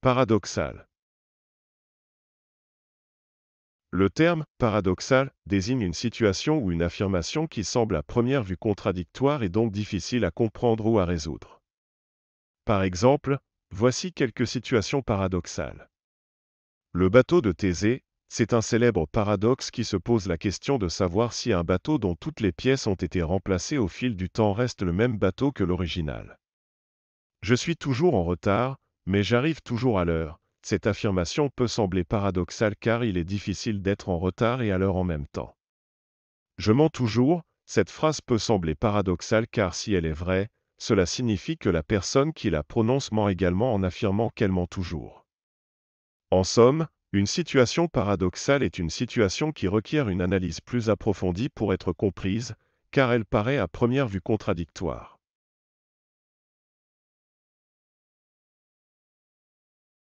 Paradoxal. Le terme paradoxal désigne une situation ou une affirmation qui semble à première vue contradictoire et donc difficile à comprendre ou à résoudre. Par exemple, voici quelques situations paradoxales. Le bateau de Thésée, c'est un célèbre paradoxe qui se pose la question de savoir si un bateau dont toutes les pièces ont été remplacées au fil du temps reste le même bateau que l'original. Je suis toujours en retard, mais j'arrive toujours à l'heure. Cette affirmation peut sembler paradoxale car il est difficile d'être en retard et à l'heure en même temps. Je mens toujours, cette phrase peut sembler paradoxale car si elle est vraie, cela signifie que la personne qui la prononce ment également en affirmant qu'elle ment toujours. En somme, une situation paradoxale est une situation qui requiert une analyse plus approfondie pour être comprise, car elle paraît à première vue contradictoire.